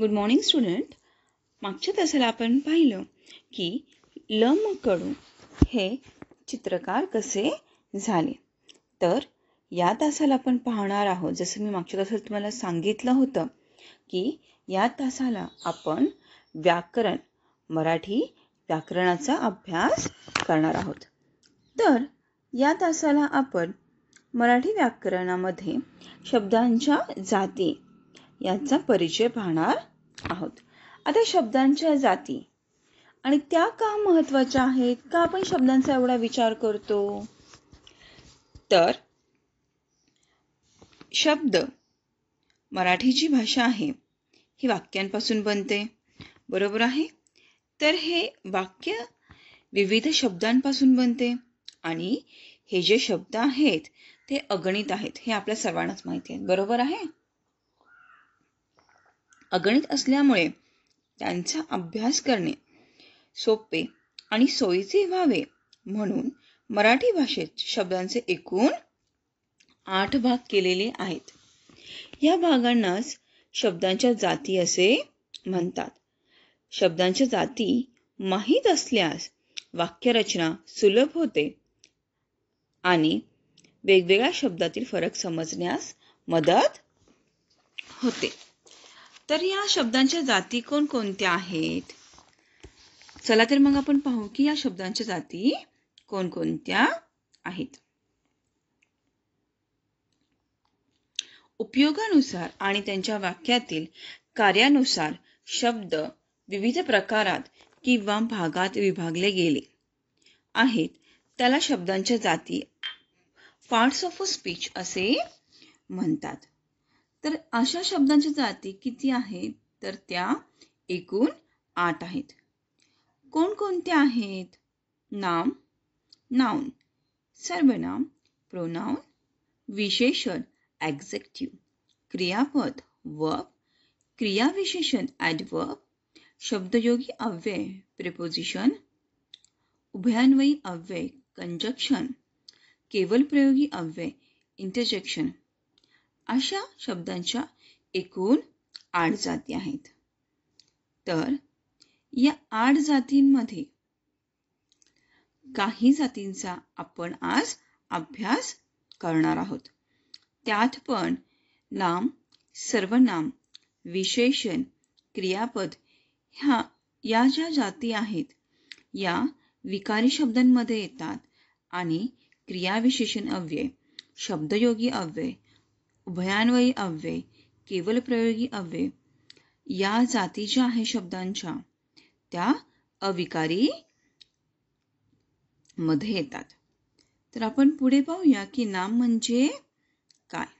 Good morning student मागच्या तासाला आपण पाहिलं की लम कडू हे चित्रकार कसे झाले तर या तासाला आपण पाहणार आहोत जसं मी मागच्या तासाला तुम्हाला सांगितलं होतं की या तासाला आपण व्याकरण मराठी व्याकरणाचा अभ्यास करणार आहोत तर या तासाला आपण मराठी व्याकरणामध्ये शब्दांच्या जाती यांचा परिचय पाहणार आहोत आता शब्दांच्या जाती आणि त्या का महत्वाच्या आहेत का आपण शब्दांचा एवढा विचार करतो तर शब्द मराठी जी भाषा आहे ही वाक्यांपासून बनते बरोबर आहे तर हे वाक्य विविध शब्दांपासून बनते आणि हे जे शब्द आहेत ते अगणित आहेत हे आपल्या सर्वांनाच माहिती आहे बरोबर आहे अगणित असल्यामुळे त्यांचा अभ्यास करणे सोपे आणि सोयीचे व्हावे म्हणून मराठी भाषेत शब्दांचे एकूण आठ भाग केलेले आहेत या भागांनाच शब्दांच्या जाती असे म्हणतात शब्दांच्या जाती माहीत असल्यास वाक्यरचना सुलभ होते आणि वेगवेगळ्या शब्दातील फरक समजण्यास मदत होते तर या शब्दांच्या जाती कोणकोणत्या आहेत चला तर मग आपण पाहू की या शब्दांच्या जाती कोणकोणत्या आहेत उपयोगानुसार आणि त्यांच्या वाक्यातील कार्यानुसार शब्द विविध प्रकारात किंवा भागात विभागले गेले आहेत त्याला शब्दांच्या जाती पार्ट्स ऑफ अ स्पीच असे म्हणतात तर अशा शब्दांच्या जाती किती आहेत तर त्या एकूण आठ आहेत कोणकोणत्या आहेत नाम नाउन सर्वनाम प्रोनाउन विशेषण ॲक्झेक्टिव्ह क्रियापद वर्ब क्रियाविशेषण ॲडवर्ब शब्दयोगी अव्यय प्रिपोजिशन उभयान्वयी अव्यय कंजक्शन केवल प्रयोगी अव्यय इंटरजेक्शन अशा शब्दांच्या एकूण आठ जाती आहेत तर या आठ जातींमध्ये काही जातींचा आपण आज अभ्यास करणार आहोत त्यात पण नाम सर्वनाम विशेषण क्रियापद ह्या या ज्या जाती आहेत या विकारी शब्दांमध्ये येतात आणि क्रियाविशेषण अव्यय शब्दयोगी अव्यय उभयान्वयी अव्यय केवल प्रयोगी अव्यय या जाती ज्या आहे शब्दांच्या त्या अविकारी मध्ये येतात तर आपण पुढे पाहूया की नाम म्हणजे काय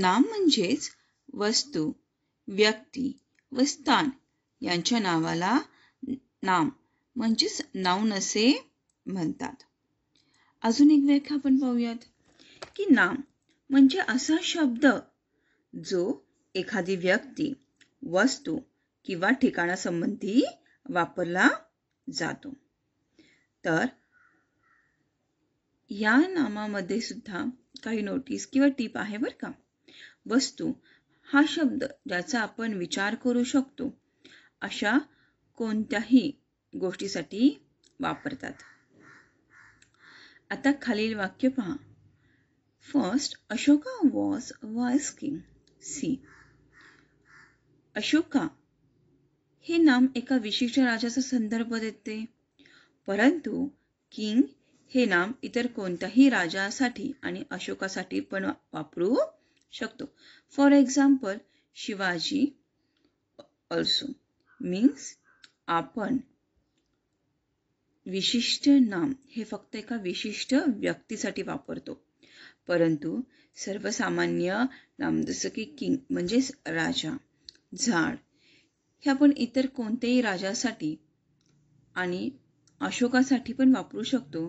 नाम म्हणजेच वस्तू व्यक्ती व स्थान यांच्या नावाला नाम म्हणजेच नाऊन असे म्हणतात अजून एक व्याख्या आपण पाहूयात की नाम म्हणजे असा शब्द जो एखादी व्यक्ती वस्तू किंवा ठिकाणासंबंधी वापरला जातो तर या नामामध्ये सुद्धा काही नोटीस किंवा टीप आहे बर का वस्तू हा शब्द ज्याचा आपण विचार करू शकतो अशा कोणत्याही गोष्टीसाठी वापरतात आता खालील वाक्य पहा first Ashoka was wise king see Ashoka हे नाम एका विशिष्ट राजाचा संदर्भ देते परंतु किंग हे नाम इतर कोणत्याही राजासाठी आणि अशोकासाठी पण वापरू शकतो for example Shivaji also means आपण विशिष्ट नाम हे फक्त एका विशिष्ट व्यक्तीसाठी वापरतो परंतु सर्वसामान्य नाम जसं की किंग म्हणजेच राजा झाड हे आपण इतर कोणत्याही राजासाठी आणि अशोकासाठी पण वापरू शकतो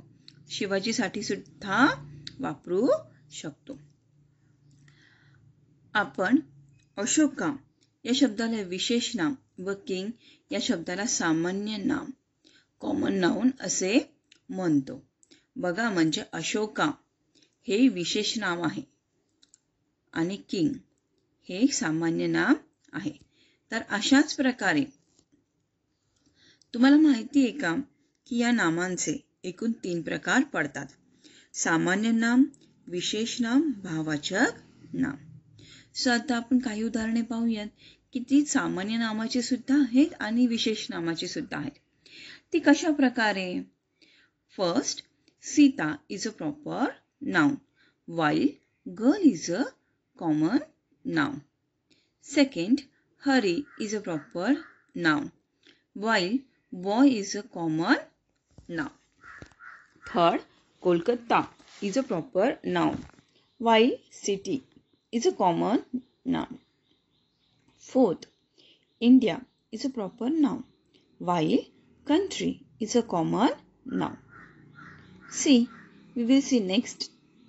शिवाजीसाठी सुद्धा वापरू शकतो आपण अशोका या शब्दाला विशेष नाम व किंग या शब्दाला सामान्य नाम कॉमन नाऊन असे म्हणतो बघा म्हणजे अशोका हे विशेष नाव आहे आणि किंग हे सामान्य नाम आहे तर अशाच प्रकारे तुम्हाला माहिती आहे का की या नामांचे एकूण तीन प्रकार पडतात सामान्य नाम विशेष नाम भावाचक नाम सो आता आपण काही उदाहरणे पाहूयात की ती सामान्य नामाची सुद्धा आहेत आणि विशेष नामाचे सुद्धा आहेत ती कशा प्रकारे first Sita is a proper noun while girl is a common noun second Hari is a proper noun while boy is a common noun third Kolkata is a proper noun while city is a common noun fourth India is a proper noun while Country is a common noun. See, we will see next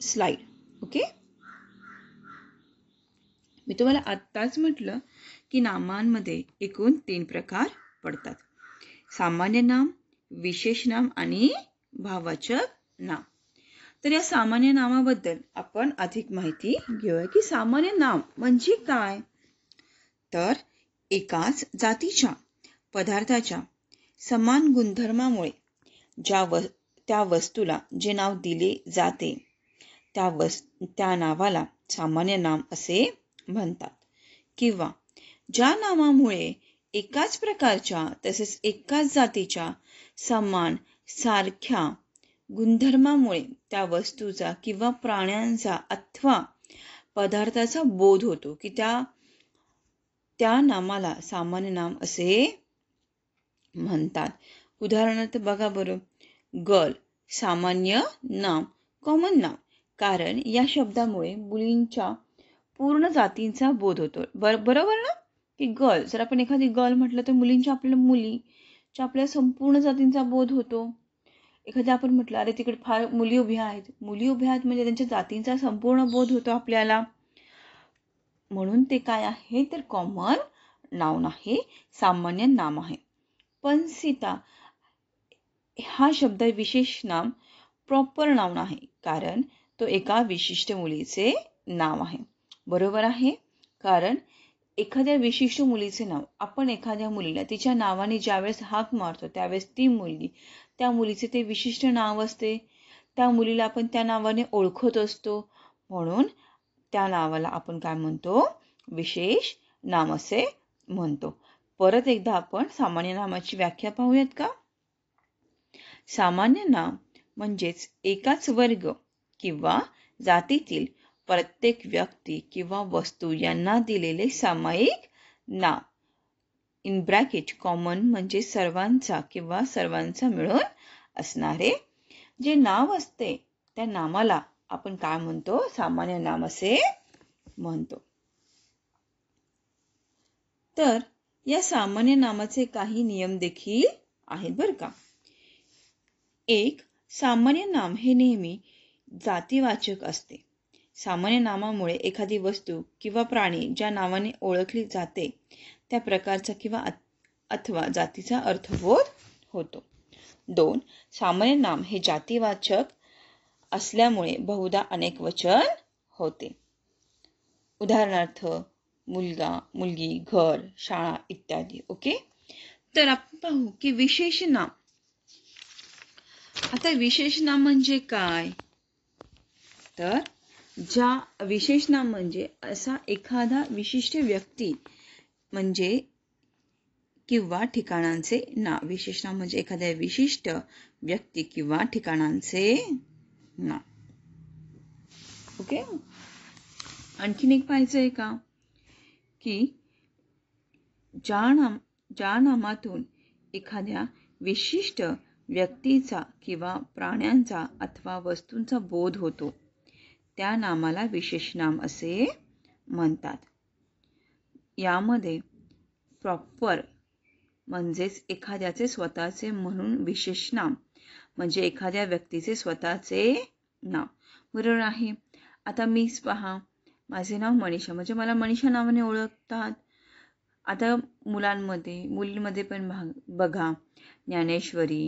slide. Okay? मी तुम्हाला आत्ताच म्हटलं की नामांमध्ये एकूण तीन प्रकार पडतात सामान्य नाम विशेष नाम आणि भावाचक नाम तर या सामान्य नामाबद्दल आपण अधिक माहिती घेऊया की सामान्य नाम म्हणजे काय तर एकाच जातीच्या पदार्थाच्या समान गुणधर्मामुळे ज्या व त्या वस्तूला जे नाव दिले जाते त्या वस् त्या नावाला सामान्य नाम असे म्हणतात किंवा ज्या नावामुळे एकाच प्रकारच्या तसेच एकाच जातीच्या समान सारख्या गुणधर्मामुळे त्या वस्तूचा किंवा प्राण्यांचा अथवा पदार्थाचा बोध होतो की त्या त्या नामाला सामान्य नाम असे म्हणतात उदाहरणार्थ बघा बरं गर्ल सामान्य नाम कॉमन नाम कारण या शब्दामुळे मुलींच्या पूर्ण जातींचा बोध होतो बर बरोबर ना की गर्ल जर आपण एखादी गर्ल म्हटलं तर मुलींच्या आपल्या मुलीच्या आपल्या संपूर्ण जातींचा बोध होतो एखाद्या आपण म्हटलं अरे तिकडे फार मुली उभ्या आहेत मुली उभ्या आहेत म्हणजे त्यांच्या जातींचा संपूर्ण बोध होतो आपल्याला म्हणून ते काय आहे तर कॉमन नाव नाही सामान्य नाम आहे पण हा शब्द विशेष नाम प्रॉपर नाव नाही कारण तो एका विशिष्ट मुलीचे नाव आहे बरोबर आहे कारण एखाद्या विशिष्ट मुलीचे नाव आपण एखाद्या मुलीला तिच्या नावाने ज्यावेळेस हाक मारतो त्यावेळेस ती मुलगी त्या मुलीचे ते विशिष्ट नाव असते त्या मुलीला आपण त्या नावाने ओळखत असतो म्हणून त्या नावाला आपण काय म्हणतो विशेष नाम असे म्हणतो परत एकदा आपण सामान्य नामाची व्याख्या पाहूयात का सामान्य नाम म्हणजेच एकाच वर्ग किंवा जातीतील प्रत्येक व्यक्ती किंवा वस्तू यांना दिलेले सामायिक नाव इन ब्रॅकेट कॉमन म्हणजे सर्वांचा किंवा सर्वांचा मिळून असणारे जे नाव असते त्या नामाला आपण काय म्हणतो सामान्य नाम असे म्हणतो तर या सामान्य नामाचे काही नियम देखील आहेत बरं का एक सामान्य नाम हे नेहमी जातीवाचक असते सामान्य नामामुळे एखादी वस्तू किंवा प्राणी ज्या नावाने ओळखली जाते त्या प्रकारचा किंवा अथवा जातीचा अर्थबोध होतो दोन सामान्य नाम हे जातीवाचक असल्यामुळे बहुदा अनेक वचन होते उदाहरणार्थ मुलगा मुलगी घर शाळा इत्यादी ओके तर आपण पाहू की विशेष नाम आता विशेष नाम म्हणजे काय तर ज्या विशेष नाम म्हणजे असा एखादा विशिष्ट व्यक्ती म्हणजे किंवा ठिकाणांचे नाव विशेष नाम म्हणजे एखाद्या विशिष्ट व्यक्ती किंवा ठिकाणांचे नाव ओके आणखीन एक पाहिजे का की ज्या नाम नामातून एखाद्या विशिष्ट व्यक्तीचा किंवा प्राण्यांचा अथवा वस्तूंचा बोध होतो त्या नामाला विशेष नाम असे म्हणतात यामध्ये प्रॉपर म्हणजेच एखाद्याचे स्वतःचे म्हणून विशेष नाम म्हणजे एखाद्या व्यक्तीचे स्वतःचे नाव बरोबर आहे आता मीच पहा माझे नाव मनीषा म्हणजे मला मनीषा नावाने ओळखतात आता मुलांमध्ये मुलींमध्ये पण बघा ज्ञानेश्वरी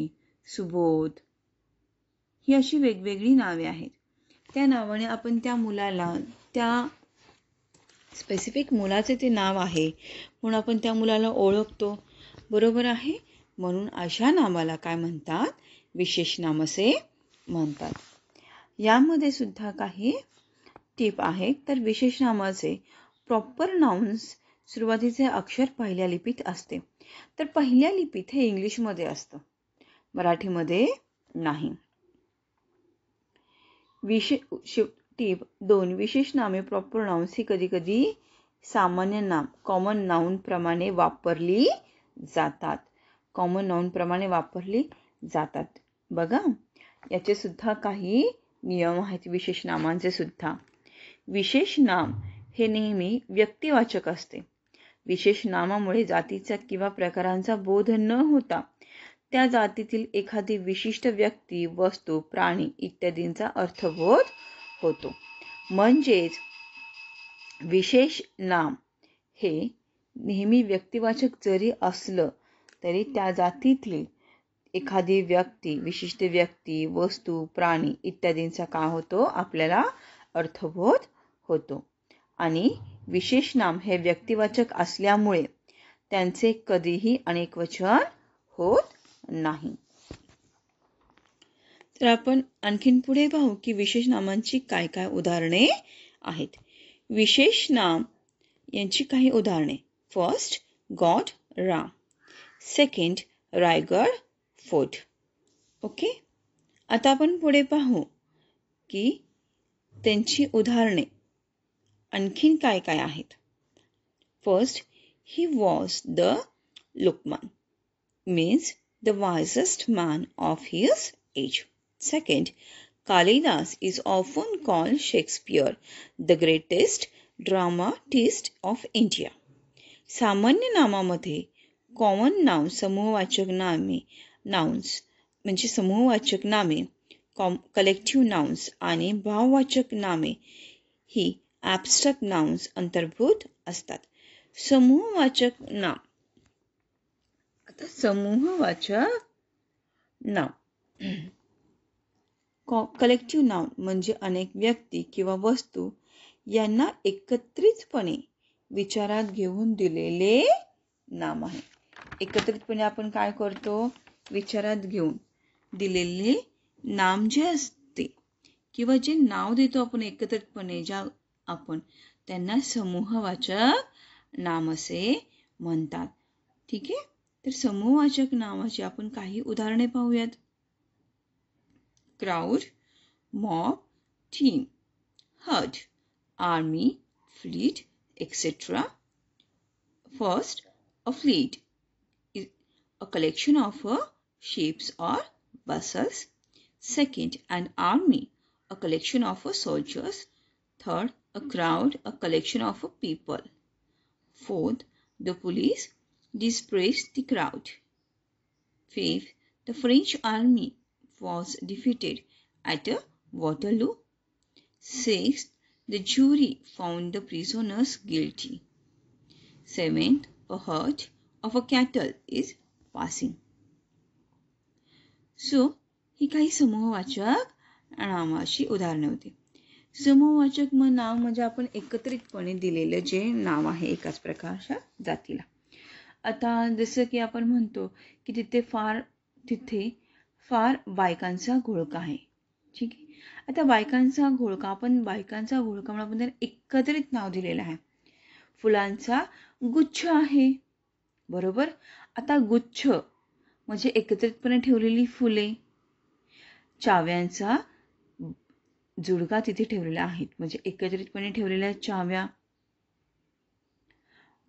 सुबोध ही अशी वेगवेगळी नावे आहेत त्या नावाने आपण त्या मुलाला त्या स्पेसिफिक मुलाचे ते नाव आहे म्हणून आपण त्या मुलाला ओळखतो बरोबर आहे म्हणून अशा नावाला काय म्हणतात विशेष नाम असे म्हणतात यामध्ये सुद्धा काही टीप आहे तर विशेषनामाचे प्रॉपर नाउन्स सुरुवातीचे अक्षर पहिल्या लिपीत असते तर पहिल्या लिपीत हे इंग्लिशमध्ये असतं मराठीमध्ये नाही विशेष टीप दोन विशेष नामे प्रॉपर नाउन्स ही कधी कधी सामान्य नाम कॉमन नाउन प्रमाणे वापरली जातात कॉमन नाउन प्रमाणे वापरली जातात बघा याचे सुद्धा काही नियम आहेत विशेष नामांचे सुद्धा विशेष नाम हे नेहमी व्यक्तिवाचक असते विशेष नामामुळे जातीचा किंवा प्रकारांचा बोध न होता त्या जातीतील एखादी विशिष्ट व्यक्ती वस्तू प्राणी इत्यादींचा अर्थबोध होतो म्हणजेच विशेष नाम हे नेहमी व्यक्तिवाचक जरी असलं तरी त्या जातीतील एखादी व्यक्ती विशिष्ट व्यक्ती वस्तू प्राणी इत्यादींचा काय होतो आपल्याला अर्थबोध होतो आणि विशेष नाम हे व्यक्तिवाचक असल्यामुळे त्यांचे कधीही अनेक वचन होत नाही तर आपण आणखीन पुढे पाहू की विशेष नामांची काय काय उदाहरणे आहेत विशेष नाम यांची काही उदाहरणे first god Ram second Raigad fort okay आता आपण पुढे पाहू की त्यांची उदाहरणे आणखीन काय काय आहेत first he was the Lukman means the wisest man of his age second Kalidas is often Shakespeare Shakespeare the greatest dramatist of India सामान्य नामामध्ये कॉमन नाव समूहवाचक नामे नाउन्स म्हणजे समूहवाचक नामे कॉम कलेक्टिव्ह नाउन्स आणि भाववाचक नामे ही ॲबस्ट्रॅक्ट नाउन्स अंतर्भूत असतात समूहवाचक नाम आता समूहवाचक नाव कलेक्टिव्ह नाउन म्हणजे अनेक व्यक्ती किंवा वस्तू यांना एकत्रितपणे विचारात घेऊन दिलेले नाम आहे एकत्रितपणे आपण काय करतो विचारात घेऊन दिलेले नाम जे असते किंवा जे नाव देतो आपण एकत्रितपणे ज्या आपण त्यांना समूहवाचक नाम असे म्हणतात ठीक आहे तर समूहवाचक नावाची आपण काही उदाहरणे पाहूयात crowd mob team herd army fleet etcetera first a fleet is a collection of a ships or vessels Second, an army, a collection of soldiers. Third, a crowd, a collection of people. Fourth, the police dispersed the crowd. Fifth, the French army was defeated at Waterloo. Sixth, the jury found the prisoners guilty. Seventh, a herd of a cattle is passing. So, ही काही समूहवाचक नावाशी उदाहरणे होती समूहवाचक मग नाव म्हणजे आपण एकत्रितपणे दिलेलं जे नाव आहे एकाच प्रकारच्या जातीला आता जसं की आपण म्हणतो की तिथे फार तिथे फार बायकांचा घोळका आहे ठीक आहे आता बायकांचा घोळका आपण बायकांचा घोळका म्हणून आपण एकत्रित नाव दिलेलं आहे फुलांचा गुच्छ आहे बरोबर आता गुच्छ म्हणजे एकत्रितपणे ठेवलेली फुले चाव्यांचा जुडगा तिथे ठेवलेला आहे म्हणजे एकत्रितपणे ठेवलेल्या चाव्या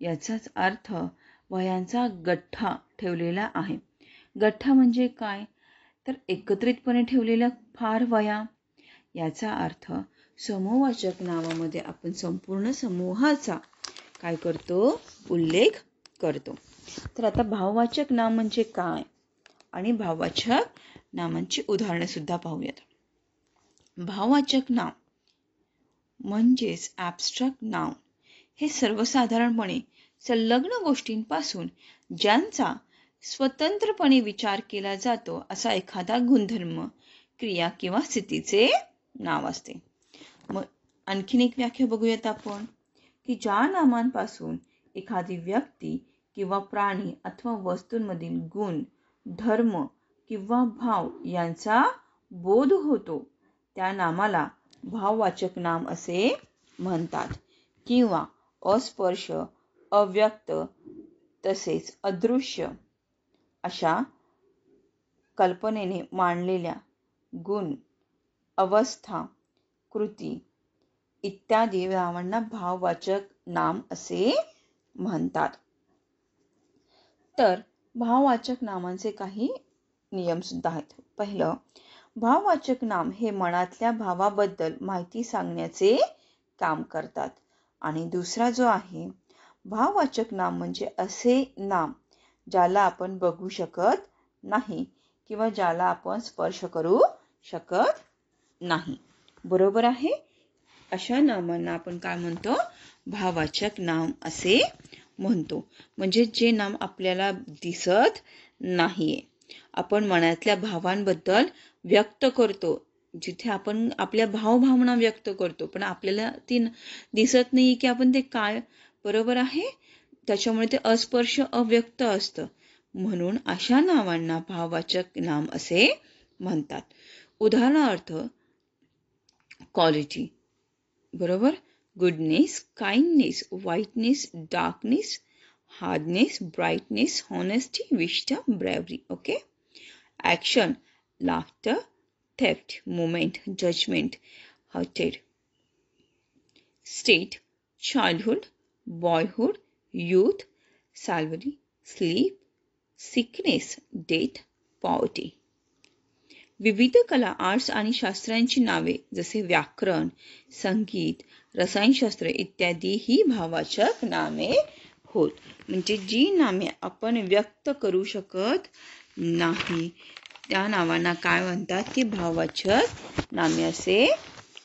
याचाच अर्थ वयांचा गठ्ठा ठेवलेला आहे गठ्ठा म्हणजे काय तर एकत्रितपणे ठेवलेल्या फार वया याचा अर्थ समूहवाचक नावामध्ये आपण संपूर्ण समूहाचा काय करतो उल्लेख करतो तर आता भाववाचक नाव म्हणजे काय आणि भाववाचक नामांची उदाहरणे सुद्धा पाहूयात भाववाचक नाव म्हणजेच ॲबस्ट्रॅक्ट नाव हे सर्वसाधारणपणे संलग्न गोष्टींपासून ज्यांचा स्वतंत्रपणे विचार केला जातो असा एखादा गुणधर्म क्रिया किंवा स्थितीचे नाव असते मग आणखीन एक व्याख्या बघूयात आपण की ज्या नामांपासून एखादी व्यक्ती किंवा प्राणी अथवा वस्तूंमधील गुण धर्म किंवा भाव यांचा बोध होतो त्या नामाला भाववाचक नाम असे म्हणतात किंवा अस्पर्श अव्यक्त तसेच अदृश्य अशा कल्पनेने मांडलेल्या गुण अवस्था कृती इत्यादी नावांना भाववाचक नाम असे म्हणतात तर भाववाचक नामांचे काही नियम सुद्धा आहेत पहिलं भाववाचक नाम हे मनातल्या भावाबद्दल माहिती सांगण्याचे काम करतात आणि दुसरा जो आहे भाववाचक नाम म्हणजे असे नाम ज्याला आपण बघू शकत नाही किंवा ज्याला आपण स्पर्श करू शकत नाही बरोबर आहे अशा नामांना आपण काय म्हणतो भाववाचक नाम असे म्हणतो म्हणजे जे नाम आपल्याला दिसत आहे आपण मनातल्या भावांबद्दल व्यक्त करतो जिथे आपण आपल्या भावभावना व्यक्त करतो पण आपल्याला ती दिसत नाही की आपण ते काय बरोबर आहे त्याच्यामुळे ते अस्पर्श अव्यक्त असत म्हणून अशा नावांना भाववाचक नाम असे म्हणतात उदाहरणार्थ क्वालिटी बरोबर goodness kindness whiteness darkness hardness, brightness, honesty, wisdom, bravery. Okay. Action, laughter, theft, moment, judgment, hearted. State, childhood, boyhood, youth, salary, sleep, sickness, death, poverty. विविध कला आर्ट्स आणि शास्त्रांची नावे जसे व्याकरण संगीत रसायनशास्त्र इत्यादी ही भावाचक नामे होत म्हणजे जी नामे आपण व्यक्त करू शकत नाही त्या नावांना काय म्हणतात ती भाववाचक नामे असे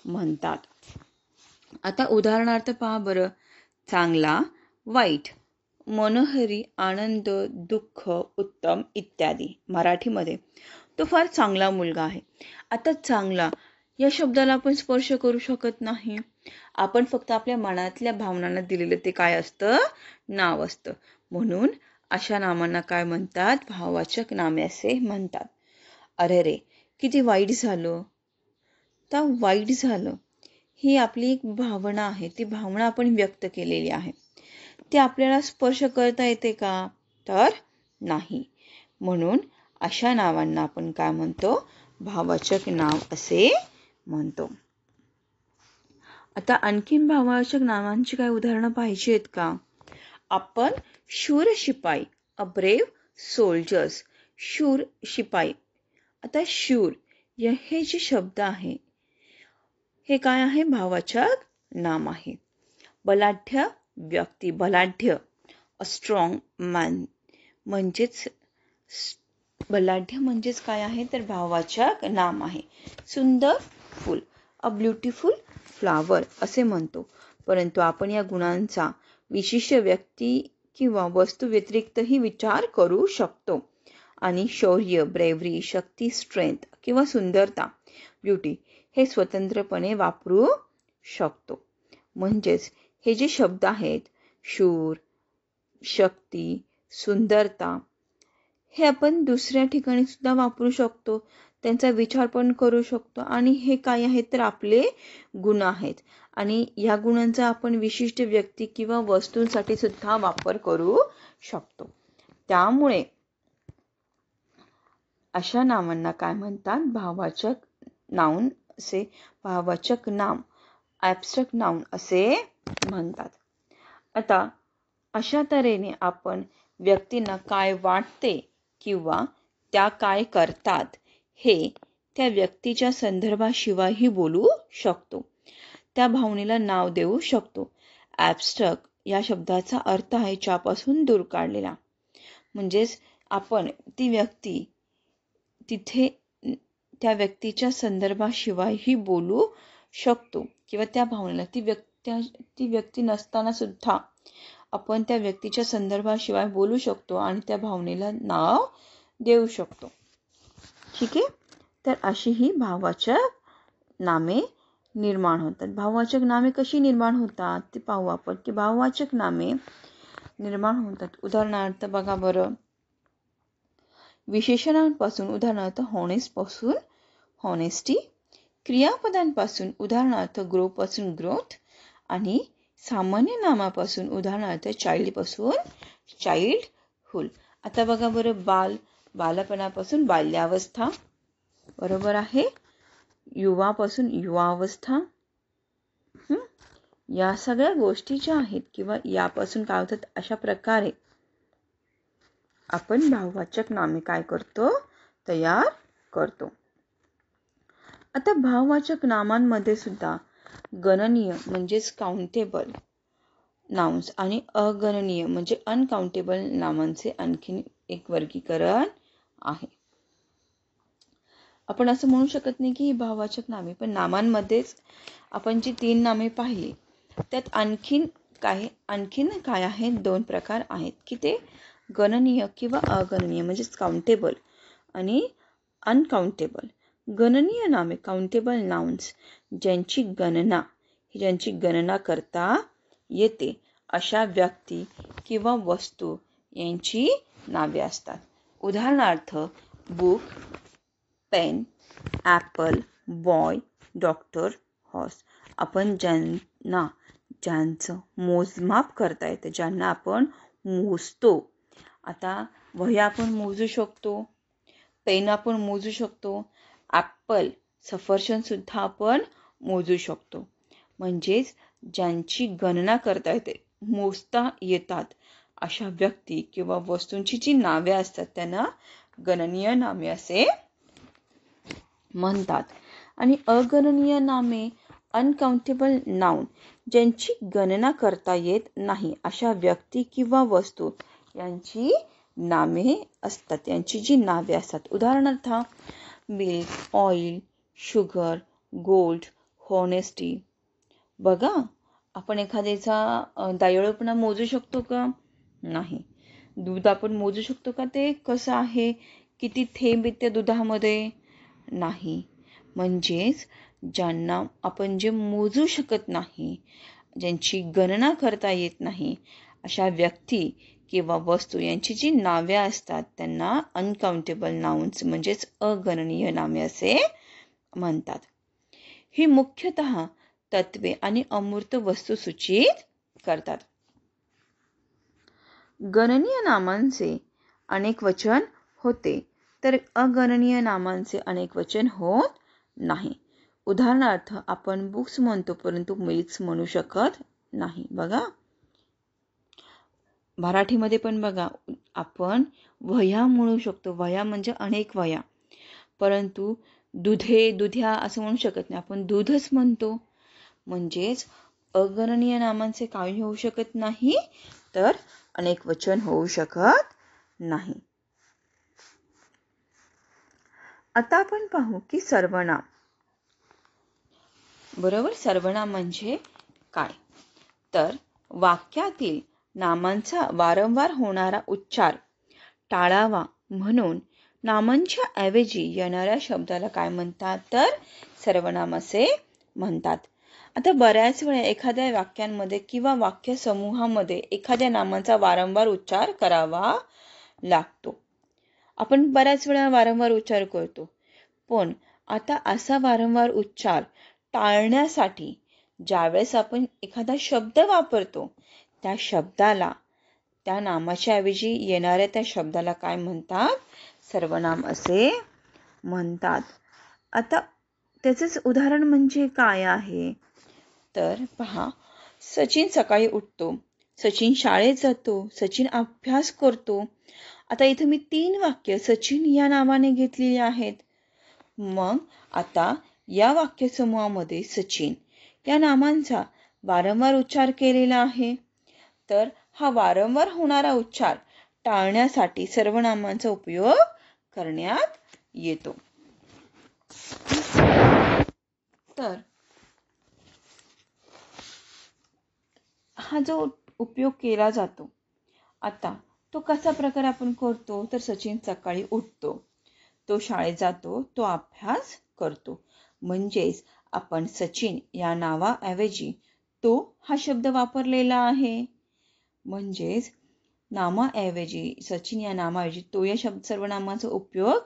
म्हणतात आता उदाहरणार्थ पहा बरं चांगला वाईट मनोहरी आनंद दुःख उत्तम इत्यादी मराठीमध्ये तो फार चांगला मुलगा आहे आता चांगला या शब्दाला आपण स्पर्श करू शकत नाही आपण फक्त आपल्या मनातल्या भावनांना दिलेलं ते काय असतं नाव असतं म्हणून अशा नामांना काय म्हणतात भाववाचक नामे असे म्हणतात अरे रे किती वाईट झालं तर वाईट झालं ही आपली एक भावना आहे ती भावना आपण व्यक्त केलेली आहे ते आपल्याला स्पर्श करता येते का तर नाही म्हणून अशा नावांना आपण काय म्हणतो भाववाचक नाव असे म्हणतो आता आणखीन भाववाचक नामांची काही उदाहरणं पाहिजेत का आपण शूर शिपाई अ ब्रेव सोल्जर्स शूर शिपाई आता शूर हे जे शब्द आहे हे काय आहे भावाचक नाम आहे बलाढ्य व्यक्ती बलाढ्य अ स्ट्रॉंग मॅन म्हणजेच बलाढ्य म्हणजेच काय आहे तर भावाचक नाम आहे सुंदर फुल अ ब्युटिफुल फ्लावर असे म्हणतो परंतु आपण या गुणांचा विशिष्ट व्यक्ती किंवा वस्तू व्यतिरिक्तही विचार करू शकतो आणि शौर्य ब्रेवरी शक्ती स्ट्रेंथ किंवा सुंदरता ब्युटी हे स्वतंत्रपणे वापरू शकतो म्हणजेच हे जे शब्द आहेत शूर शक्ती सुंदरता हे आपण दुसऱ्या ठिकाणी सुद्धा वापरू शकतो त्यांचा विचार पण करू शकतो आणि हे काय आहेत तर आपले गुण आहेत आणि या गुणांचा आपण विशिष्ट व्यक्ती किंवा वस्तूंसाठी सुद्धा वापर करू शकतो त्यामुळे अशा नावांना काय म्हणतात भावाचक नाऊन असे भावाचक नाम ॲबस्ट्रक्ट नाऊन असे म्हणतात आता अशा तऱ्हेने आपण व्यक्तींना काय वाटते किंवा त्या काय करतात हे त्या व्यक्तीच्या संदर्भाशिवायही बोलू शकतो त्या भावनेला नाव देऊ शकतो ॲबस्ट्रक या शब्दाचा अर्थ आहे ज्यापासून दूर काढलेला म्हणजेच आपण ती व्यक्ती तिथे त्या व्यक्तीच्या संदर्भाशिवायही बोलू शकतो किंवा त्या भावनेला ती व्यक्ती ती व्यक्ती नसताना सुद्धा आपण त्या व्यक्तीच्या संदर्भाशिवाय बोलू शकतो आणि त्या भावनेला नाव देऊ शकतो ठीक आहे तर अशी ही भाववाचक नामे निर्माण होतात भाववाचक नामे कशी निर्माण होतात ते पाहू आपण की भाववाचक नामे निर्माण होतात उदाहरणार्थ बघा बरं विशेषणांपासून उदाहरणार्थ पासून हॉनेस्टी क्रियापदांपासून उदाहरणार्थ ग्रोपासून ग्रोथ आणि सामान्य नामापासून उदाहरणार्थ चाइल्डपासून चाइल्डहुल आता बघा बरं बाल बालपणापासून बाल्यावस्था बरोबर आहे युवापासून युवावस्था या सगळ्या गोष्टी ज्या आहेत किंवा यापासून काय होतात अशा प्रकारे आपण भाववाचक नामे काय करतो तयार करतो आता भाववाचक नामांमध्ये सुद्धा गणनीय म्हणजेच काउंटेबल नाउन्स आणि अगणनीय म्हणजे अनकाउंटेबल नामांचे आणखीन एक वर्गीकरण आहे आपण असं म्हणू शकत नाही की ही भाववाचक नामे पण नामांमध्येच आपण जी तीन नामे पाहिली त्यात आणखीन काय आणखीन काय आहेत दोन प्रकार आहेत की ते गणनीय किंवा अगणनीय म्हणजेच काउंटेबल आणि अनकाउंटेबल गणनीय नामे काउंटेबल नाउन्स ज्यांची गणना ज्यांची गणना करता येते अशा व्यक्ती किंवा वस्तू यांची नावे असतात उदाहरणार्थ book pen apple boy doctor horse आपण ज्यांना ज्यांचं मोजमाप करता येतं ज्यांना आपण मोजतो आता वह्या आपण मोजू शकतो पेन आपण मोजू शकतो ॲपल सुद्धा आपण मोजू शकतो म्हणजेच ज्यांची गणना करता येते मोजता येतात अशा व्यक्ती किंवा वस्तूंची जी नावे असतात त्यांना गणनीय नामे असे म्हणतात आणि अगणनीय नामे अनकाउंटेबल नाऊन ज्यांची गणना करता येत नाही अशा व्यक्ती किंवा वस्तू यांची नामे असतात यांची जी नावे असतात उदाहरणार्थ milk oil sugar gold honesty बघा आपण एखाद्याचा दायोळपणा मोजू शकतो का नाही दूध आपण मोजू शकतो का ते कसं आहे किती थेंब येते दुधामध्ये नाही म्हणजेच ज्यांना आपण जे मोजू शकत नाही ज्यांची गणना करता येत नाही अशा व्यक्ती किंवा वस्तू यांची जी नावे असतात त्यांना अनकाउंटेबल नाउन्स म्हणजेच अगणनीय नामे असे म्हणतात ही मुख्यतः तत्वे आणि अमूर्त वस्तू सूचित करतात गणनीय नामांचे अनेक वचन होते तर अगणनीय नामांचे अनेक वचन होत नाही उदाहरणार्थ आपण बुक्स म्हणतो परंतु मिल्स म्हणू शकत नाही बघा मराठीमध्ये पण बघा आपण वया म्हणू शकतो वया म्हणजे अनेक वया परंतु दुधे दुध्या असं म्हणू शकत नाही आपण दूधच म्हणतो म्हणजेच अगणनीय नामांचे काही होऊ शकत नाही तर अनेक वचन होऊ शकत नाही आता आपण पाहू की सर्वनाम बरोबर सर्वनाम म्हणजे काय तर वाक्यातील नामांचा वारंवार होणारा उच्चार टाळावा म्हणून नामांच्या ऐवजी येणाऱ्या शब्दाला काय म्हणतात तर सर्वनाम असे म्हणतात आता बऱ्याच वेळा एखाद्या वाक्यांमध्ये किंवा वाक्य समूहामध्ये एखाद्या नामाचा वारंवार उच्चार करावा लागतो आपण बऱ्याच वेळा वारंवार उच्चार करतो पण आता असा वारंवार उच्चार टाळण्यासाठी ज्यावेळेस आपण एखादा शब्द वापरतो त्या शब्दाला त्या नामाच्या ऐवजी येणाऱ्या त्या शब्दाला काय म्हणतात सर्वनाम असे म्हणतात आता त्याचंच उदाहरण म्हणजे काय आहे तर पहा सचिन सकाळी उठतो सचिन शाळेत जातो सचिन अभ्यास करतो आता इथं मी तीन वाक्य सचिन या नावाने घेतलेली आहेत मग आता या वाक्यसमूहामध्ये सचिन या नामांचा वारंवार उच्चार केलेला आहे तर हा वारंवार होणारा उच्चार टाळण्यासाठी सर्व नामांचा उपयोग करण्यात येतो तर हा जो उपयोग केला जातो आता तो कसा प्रकार आपण करतो तर सचिन सकाळी उठतो तो शाळेत जातो तो अभ्यास करतो म्हणजेच आपण सचिन या नावाऐवजी तो हा शब्द वापरलेला आहे म्हणजेच नामाऐवजी सचिन या नामाऐवजी तो या शब्द सर्वनामाचा उपयोग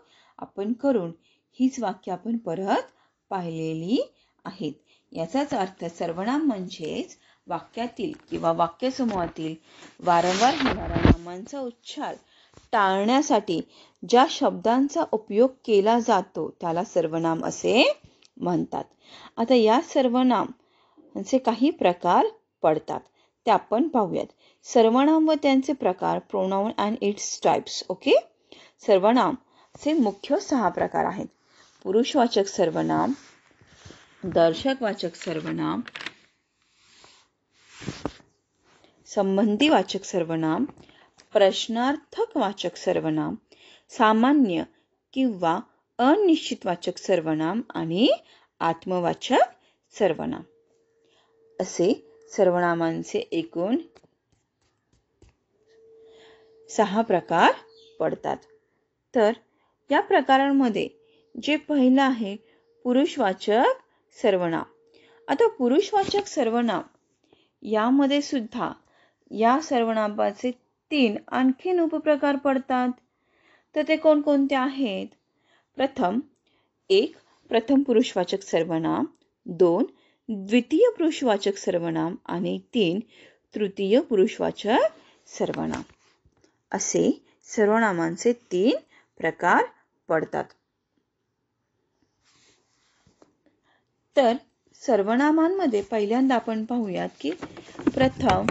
आपण करून हीच वाक्य आपण परत पाहिलेली आहेत याचाच अर्थ सर्वनाम म्हणजेच वाक्यातील किंवा वाक्यसमूहातील वारंवार होणारा नामांचा उच्चार टाळण्यासाठी ज्या शब्दांचा उपयोग केला जातो त्याला सर्वनाम असे म्हणतात आता या सर्वनामचे काही प्रकार पडतात ते आपण पाहूयात सर्वनाम व त्यांचे प्रकार pronoun and its types okay सर्वनामचे मुख्य सहा प्रकार आहेत पुरुषवाचक सर्वनाम दर्शकवाचक सर्वनाम संबंधी वाचक सर्वनाम प्रश्नार्थक वाचक सर्वनाम सामान्य किंवा अनिश्चित वाचक सर्वनाम आणि आत्मवाचक सर्वनाम असे सर्वनामांचे एकूण सहा प्रकार पडतात तर या प्रकारांमध्ये जे पहिलं आहे पुरुषवाचक सर्वनाम आता पुरुषवाचक सर्वनाम यामध्ये सुद्धा या सर्वनामाचे तीन आणखीन उपप्रकार पडतात तर ते कोणकोणते आहेत प्रथम एक प्रथम पुरुषवाचक सर्वनाम दोन द्वितीय पुरुषवाचक सर्वनाम आणि तीन तृतीय पुरुषवाचक सर्वनाम असे सर्वनामांचे तीन प्रकार पडतात तर सर्वनामांमध्ये पहिल्यांदा आपण पाहूयात की प्रथम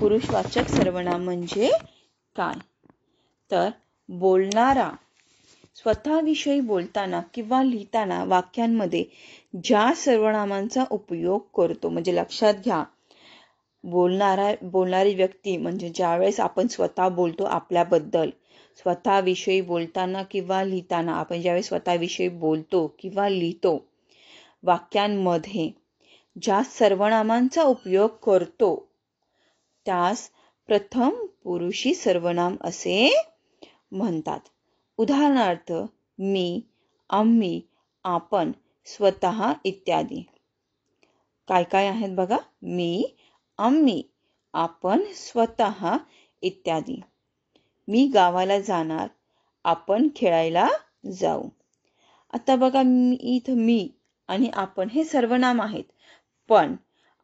पुरुषवाचक सर्वनाम म्हणजे काय तर बोलणारा स्वतःविषयी बोलताना किंवा लिहिताना वाक्यांमध्ये ज्या सर्वनामांचा उपयोग करतो म्हणजे लक्षात घ्या बोलणारा बोलणारी व्यक्ती म्हणजे ज्यावेळेस आपण स्वतः बोलतो आपल्याबद्दल स्वतःविषयी बोलताना किंवा लिहिताना आपण ज्यावेळेस स्वतःविषयी बोलतो किंवा लिहितो वाक्यांमध्ये ज्या सर्वनामांचा उपयोग करतो त्यास प्रथम पुरुषी सर्वनाम असे म्हणतात उदाहरणार्थ मी आम्ही आपण स्वतः इत्यादी काय काय आहेत बघा मी आम्ही आपण स्वतः इत्यादी मी गावाला जाणार आपण खेळायला जाऊ आता बघा मी इथं मी आणि आपण हे सर्वनाम आहेत पण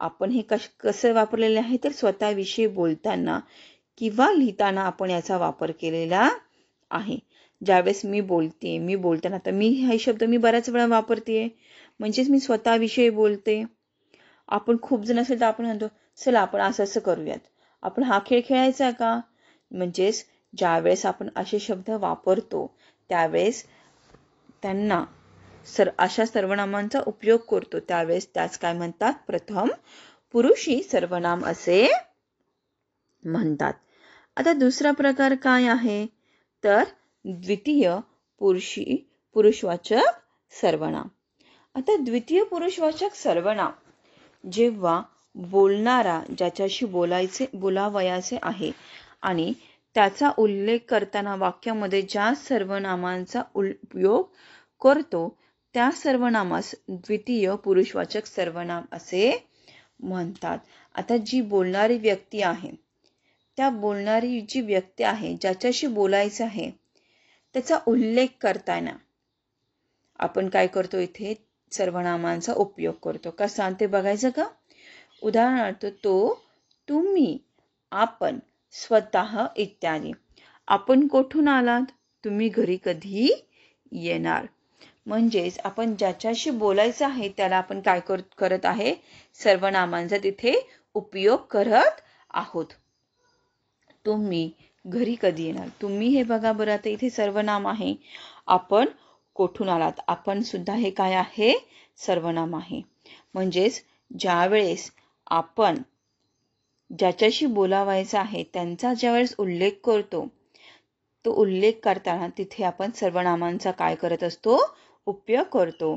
आपण हे कश कसं वापरलेले आहे तर स्वतःविषयी बोलताना किंवा लिहिताना आपण याचा वापर केलेला आहे ज्यावेळेस मी बोलते मी बोलताना तर मी हे शब्द मी बऱ्याच वेळा वापरते म्हणजेच मी स्वतःविषयी बोलते आपण खूप जण असेल तर आपण म्हणतो चला आपण असं असं करूयात आपण हा खेळ खेळायचा का म्हणजेच ज्यावेळेस आपण असे शब्द वापरतो त्यावेळेस त्यांना सर अशा सर्वनामांचा उपयोग करतो त्यावेळेस त्यास काय म्हणतात प्रथम पुरुषी सर्वनाम असे म्हणतात आता दुसरा प्रकार काय आहे तर द्वितीय पुरुषी पुरुषवाचक सर्वनाम आता द्वितीय पुरुषवाचक सर्वनाम जेव्हा बोलणारा ज्याच्याशी बोलायचे बोलावयाचे आहे आणि त्याचा उल्लेख करताना वाक्यामध्ये ज्या सर्वनामांचा उपयोग करतो त्या सर्वनामास द्वितीय पुरुषवाचक सर्वनाम असे म्हणतात आता जी बोलणारी व्यक्ती आहे त्या बोलणारी जी व्यक्ती आहे ज्याच्याशी बोलायचं आहे त्याचा उल्लेख करताना आपण काय करतो इथे सर्वनामांचा उपयोग करतो कसा ते बघायचं का उदाहरणार्थ तो तुम्ही आपण स्वतः इत्यादी आपण कोठून आलात तुम्ही घरी कधी येणार म्हणजेच आपण ज्याच्याशी बोलायचं आहे त्याला आपण काय करत आहे सर्वनामांचा तिथे उपयोग करत आहोत तुम्ही घरी कधी येणार तुम्ही हे बघा बरं आता इथे सर्वनाम आहे आपण कोठून आलात आपण सुद्धा हे काय आहे सर्वनाम आहे म्हणजेच ज्यावेळेस आपण ज्याच्याशी बोलावायचं आहे त्यांचा ज्यावेळेस उल्लेख करतो तो उल्लेख करताना तिथे आपण सर्वनामांचा काय करत असतो उपयोग करतो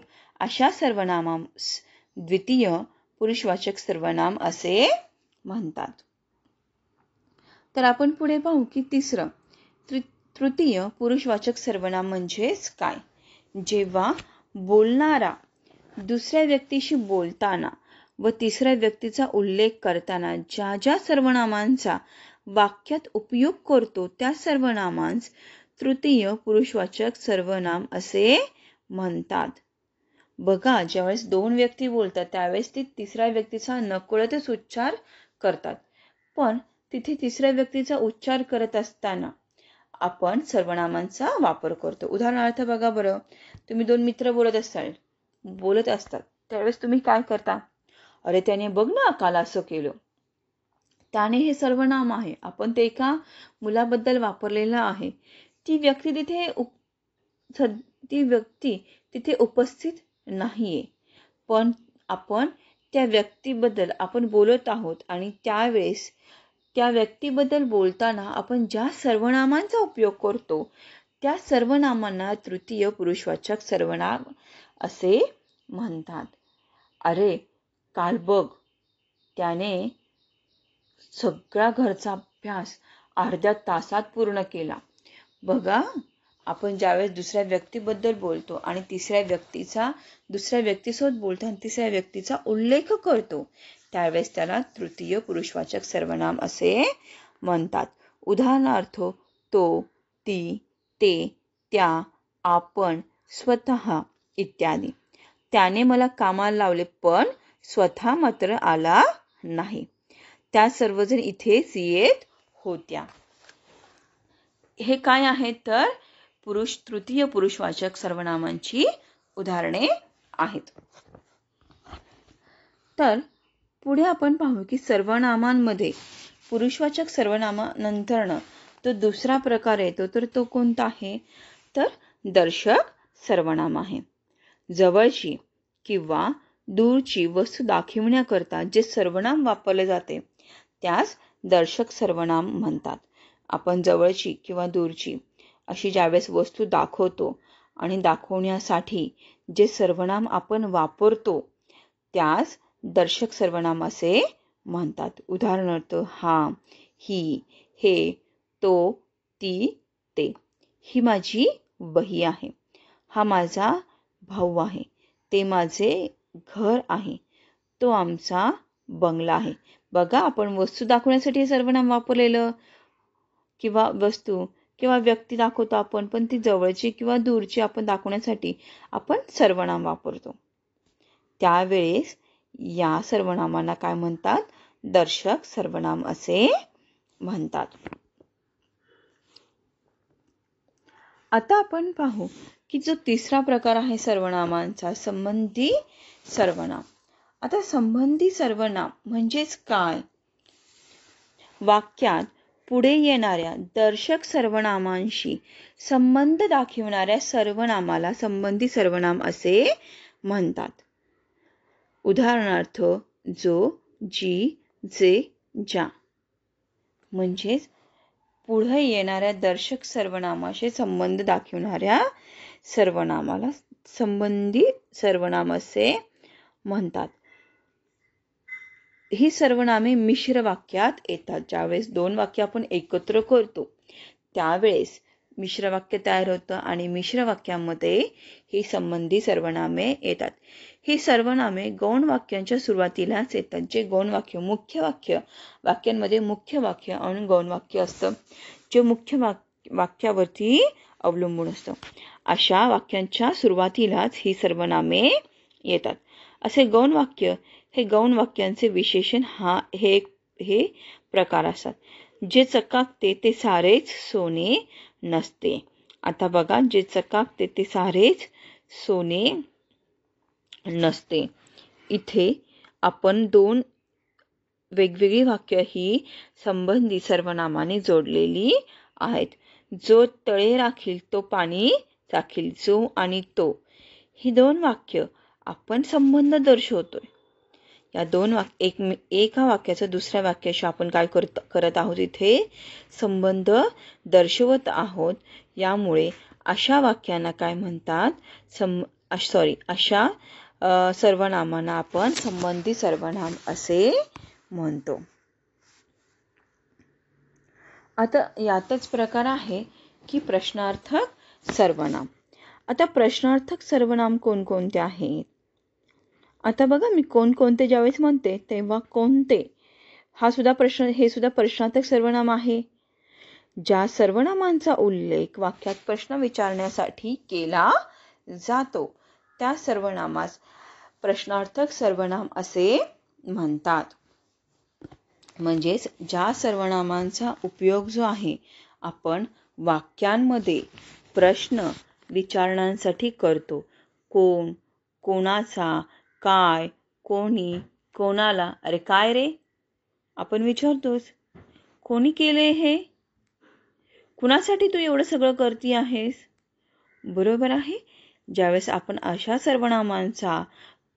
अशा सर्वनामास द्वितीय पुरुषवाचक सर्वनाम असे म्हणतात तर आपण पुढे पाहू की तिसरं तृतीय पुरुषवाचक सर्वनाम म्हणजेच काय जेव्हा बोलणारा दुसऱ्या व्यक्तीशी बोलताना व तिसऱ्या व्यक्तीचा उल्लेख करताना ज्या ज्या सर्वनामांचा वाक्यात उपयोग करतो त्या सर्वनामांस तृतीय पुरुषवाचक सर्वनाम असे म्हणतात बघा ज्यावेळेस दोन व्यक्ती बोलतात त्यावेळेस ते तिसऱ्या व्यक्तीचा नकळतच उच्चार करतात पण तिथे तिसऱ्या व्यक्तीचा उच्चार करत असताना आपण सर्वनामांचा वापर करतो उदाहरणार्थ बघा बरं तुम्ही दोन मित्र बोलत असाल बोलत असतात त्यावेळेस तुम्ही काय करता अरे त्याने बघ ना काल असं केलं त्याने हे सर्वनाम आहे आपण ते एका मुलाबद्दल वापरलेलं आहे ती व्यक्ती तिथे ती व्यक्ती तिथे उपस्थित नाहीये पण आपण त्या व्यक्तीबद्दल आपण बोलत आहोत आणि त्यावेळेस त्या व्यक्तीबद्दल बोलताना आपण ज्या सर्वनामांचा उपयोग करतो त्या सर्वनामांना तृतीय पुरुषवाचक सर्वनाम असे म्हणतात अरे काल बघ त्याने सगळा घरचा अभ्यास अर्ध्या तासात पूर्ण केला बघा आपण ज्यावेळेस दुसऱ्या व्यक्तीबद्दल बोलतो आणि तिसऱ्या व्यक्तीचा दुसऱ्या व्यक्तीसोबत बोलतो आणि तिसऱ्या व्यक्तीचा उल्लेख करतो त्यावेळेस त्याला तृतीय पुरुषवाचक सर्वनाम असे म्हणतात उदाहरणार्थ तो ती ते त्या आपण स्वत इत्यादी त्याने मला कामाला लावले पण स्वतः मात्र आला नाही त्या सर्वजण इथेच येत होत्या हे काय आहे तर पुरुष तृतीय पुरुषवाचक सर्वनामांची उदाहरणे आहेत तर पुढे आपण पाहू की सर्वनामांमध्ये पुरुषवाचक नंतरनं तो दुसरा प्रकार येतो तर तो कोणता आहे तर दर्शक सर्वनाम आहे जवळची किंवा दूरची वस्तू दाखविण्याकरता जे सर्वनाम वापरले जाते त्यास दर्शक सर्वनाम म्हणतात आपण जवळची किंवा दूरची अशी ज्यावेळेस वस्तू दाखवतो आणि दाखवण्यासाठी जे सर्वनाम आपण वापरतो त्यास दर्शक सर्वनाम असे म्हणतात उदाहरणार्थ हा ही हे तो ती ते ही माझी बही आहे हा माझा भाऊ आहे ते माझे घर आहे तो आमचा बंगला आहे बघा आपण वस्तू दाखवण्यासाठी सर्वनाम वापरलेलं किंवा वस्तू किंवा व्यक्ती दाखवतो आपण पण ती जवळची किंवा दूरची आपण दाखवण्यासाठी आपण सर्वनाम वापरतो त्यावेळेस या सर्वनामांना काय म्हणतात दर्शक सर्वनाम असे म्हणतात आता आपण पाहू की जो तिसरा प्रकार आहे सर्वनामांचा संबंधी सर्वनाम आता संबंधी सर्वनाम म्हणजेच काय वाक्यात पुढे येणाऱ्या दर्शक सर्वनामांशी संबंध दाखविणाऱ्या सर्वनामाला संबंधी सर्वनाम असे म्हणतात उदाहरणार्थ जो जी जे जा म्हणजेच पुढे येणाऱ्या दर्शक सर्वनामाशी संबंध दाखविणाऱ्या सर्वनामाला संबंधी सर्वनाम असे म्हणतात ही सर्वनामे मिश्र वाक्यात येतात ज्यावेळेस दोन वाक्य आपण एकत्र करतो त्यावेळेस मिश्र वाक्य तयार होतं आणि मिश्र वाक्यामध्ये ही संबंधी सर्वनामे येतात ही सर्वनामे गौण वाक्यांच्या सुरुवातीलाच येतात जे गौण वाक्य मुख्य वाक्य वाक्यांमध्ये मुख्य वाक्य आणि गौण वाक्य असतं जे मुख्य वाक्यावरती अवलंबून असतं अशा वाक्यांच्या सुरुवातीलाच ही सर्वनामे येतात असे गौण वाक्य हे गौण वाक्यांचे विशेषण हा हे हे प्रकार असतात जे चकाकते ते सारेच सोने नसते आता बघा जे चकाकते ते सारेच सोने नसते इथे आपण दोन वेगवेगळी वाक्य ही संबंधी सर्वनामाने जोडलेली आहेत जो तळे राखील तो पाणी राखील जो आणि तो ही दोन वाक्य आपण संबंध दर्शवतोय या दोन वाक एक एका वाक्याचं दुसऱ्या वाक्याशी आपण काय करत करत आहोत इथे संबंध दर्शवत आहोत यामुळे अशा वाक्यांना काय म्हणतात सम सॉरी अशा सर्वनामांना आपण संबंधी सर्वनाम असे म्हणतो आता यातच प्रकार आहे की प्रश्नार्थक सर्वनाम आता प्रश्नार्थक सर्वनाम कोणकोणते आहेत आता बघा मी कोण कोणते ज्यावेळेस म्हणते तेव्हा कोणते हा सुद्धा प्रश्न हे सुद्धा प्रश्नार्थक सर्वनाम आहे ज्या सर्वनामांचा उल्लेख वाक्यात प्रश्न विचारण्यासाठी केला जातो त्या सर्वनामास प्रश्नार्थक सर्वनाम असे म्हणतात म्हणजेच ज्या सर्वनामांचा उपयोग जो आहे आपण वाक्यांमध्ये प्रश्न विचारण्यासाठी करतो कोण कोणाचा काय कोणी कोणाला अरे काय रे आपण विचारतोच कोणी केले हे कुणासाठी तू एवढं सगळं करती आहेस बरोबर आहे ज्यावेळेस आपण अशा सर्वनामांचा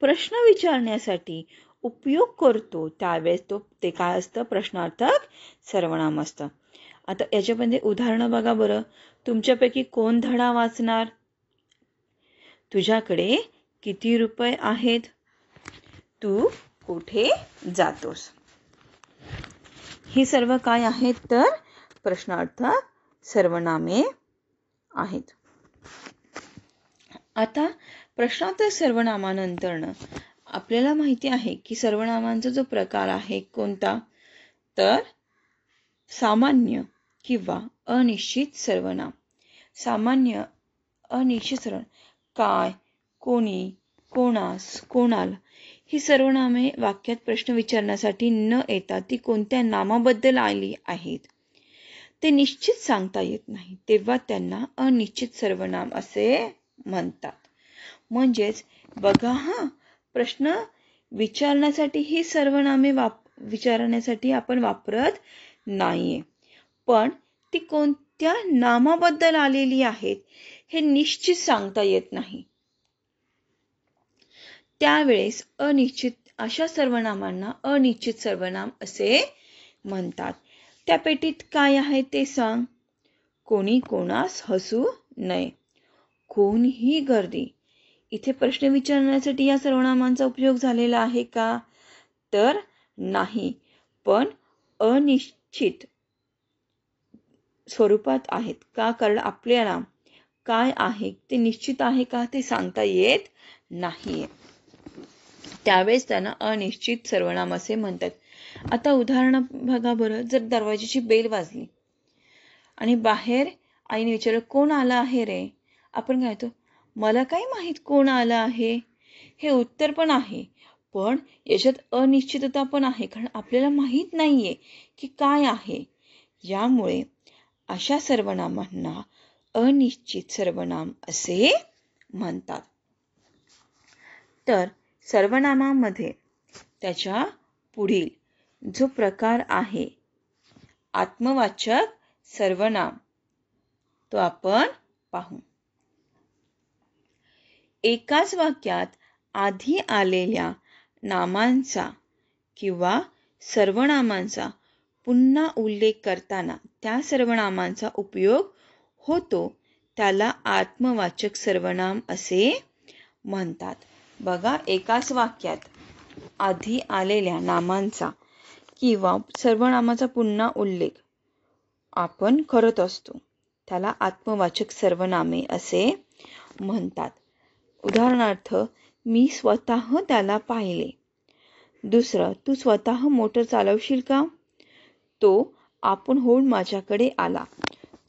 प्रश्न विचारण्यासाठी उपयोग करतो त्यावेळेस तो ते काय असतं प्रश्नार्थक सर्वनाम असतं आता याच्यामध्ये उदाहरणं बघा बरं तुमच्यापैकी कोण धडा वाचणार तुझ्याकडे किती रुपये आहेत तू कुठे जातोस ही सर्व काय आहेत तर प्रश्नार्थ सर्वनामे आहेत आता प्रश्नार्थ सर्वनामानंतरनं आपल्याला माहिती आहे की सर्वनामांचा जो प्रकार आहे कोणता तर सामान्य किंवा अनिश्चित सर्वनाम सामान्य अनिश्चित सर्वनाम काय कोणी कोणास कोणाला ही सर्व नामे वाक्यात प्रश्न विचारण्यासाठी न येता ती कोणत्या नामाबद्दल आली आहेत ते निश्चित सांगता येत नाही तेव्हा त्यांना अनिश्चित सर्वनाम असे म्हणतात म्हणजेच बघा हा प्रश्न विचारण्यासाठी ही सर्वनामे वाप विचारण्यासाठी आपण वापरत नाहीये पण ती कोणत्या नामाबद्दल आलेली आहेत हे निश्चित सांगता येत नाही त्यावेळेस अनिश्चित अशा सर्वनामांना अनिश्चित सर्वनाम असे म्हणतात त्या पेटीत काय आहे ते सांग कोणी कोणास हसू नये कोणही गर्दी इथे प्रश्न विचारण्यासाठी या सर्वनामांचा उपयोग झालेला आहे का तर नाही पण अनिश्चित स्वरूपात आहेत का कारण आपल्याला काय आहे ते निश्चित आहे का ते सांगता येत नाहीये त्यावेळेस त्यांना अनिश्चित सर्वनाम असे म्हणतात आता उदाहरण बघा बरं जर दरवाजाची बेल वाजली आणि बाहेर आईने विचारलं कोण आला आहे रे आपण काय होतो मला काय माहीत कोण आलं आहे हे उत्तर पण आहे पण याच्यात अनिश्चितता पण आहे कारण आपल्याला माहीत नाहीये की काय आहे यामुळे अशा सर्वनामांना अनिश्चित सर्वनाम असे म्हणतात तर सर्वनामामध्ये त्याच्या पुढील जो प्रकार आहे आत्मवाचक सर्वनाम तो आपण पाहू एकाच वाक्यात आधी आलेल्या नामांचा किंवा सर्वनामांचा पुन्हा उल्लेख करताना त्या सर्वनामांचा उपयोग होतो त्याला आत्मवाचक सर्वनाम असे म्हणतात बघा एकाच वाक्यात आधी आलेल्या नामांचा किंवा सर्वनामाचा पुन्हा उल्लेख आपण करत असतो त्याला आत्मवाचक सर्वनामे असे म्हणतात उदाहरणार्थ मी स्वतः त्याला पाहिले दुसरं तू स्वतः मोटर चालवशील का तो आपण होऊन माझ्याकडे आला